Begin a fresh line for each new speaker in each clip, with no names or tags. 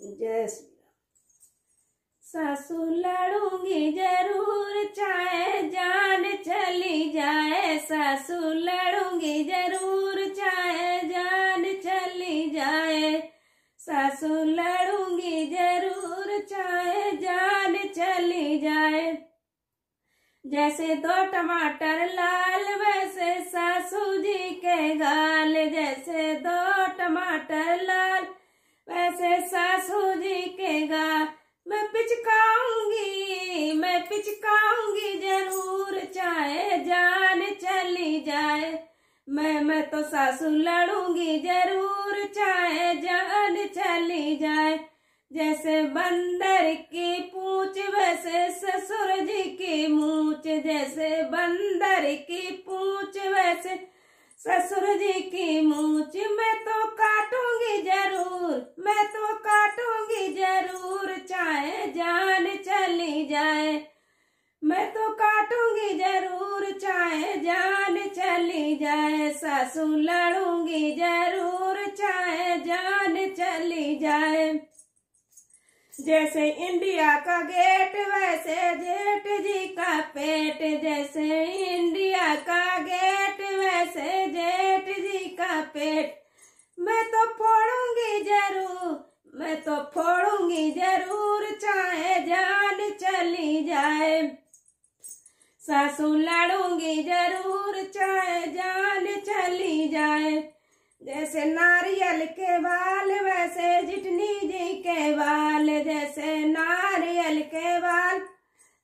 जय श्री सासू लड़ूंगी जरूर चाहे जान चली जाए सासू लड़ूंगी जरूर चाहे जान चली जाए सासू लड़ूंगी जरूर चाहे जान चली जाए जैसे दो टमाटर लाल वैसे सा हिचकाऊंगी जरूर चाहे जान चली जाए मैं मैं तो सासू लड़ूंगी जरूर चाहे जान चली जाए जैसे बंदर की पूछ वैसे ससुर जी की मूछ जैसे बंदर की पूछ वैसे ससुर जी की मूछ मैं तो काटूंगी जरूर मैं तो काटूंगी जरूर सासू लड़ूंगी जरूर चाहे जान चली जाए जैसे इंडिया का गेट वैसे जेठ जी का पेट जैसे इंडिया का गेट वैसे जेठ जी का पेट मैं तो फोड़ूंगी जरूर मैं तो फोड़ूंगी जरूर चाहे जान चली जाए सासू लड़ूंगी जरूर जैसे नारियल के बाल वैसे जिटनी जी के बाल जैसे नारियल के बाल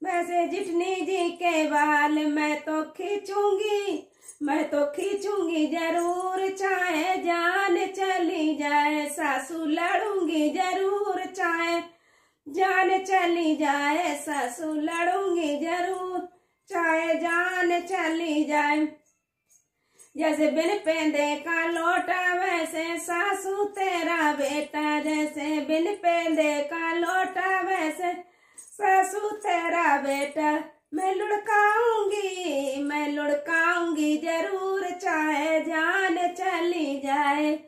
वैसे जिटनी जी के बाल मैं तो खींचूंगी मैं तो खींचूंगी जरूर चाहे जान चली जाए सासू लड़ूंगी जरूर चाहे जान चली जाए सासू लड़ूंगी जरूर चाहे जान चली जाए जैसे बिन पेंदे का लोटा वैसे सासू तेरा बेटा जैसे बिन पेंदे का लोटा वैसे सासू तेरा बेटा मैं लुड़काऊंगी मैं लुड़काऊंगी जरूर चाहे जान चली जाए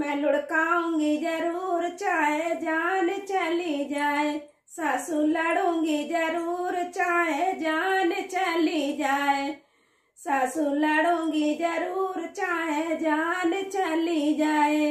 मैं लुड़काऊंगी जरूर चाहे जान चली जाए सासू लड़ूंगी जरूर चाहे जान सासू लड़ूंगी जरूर चाहे जान चली जाए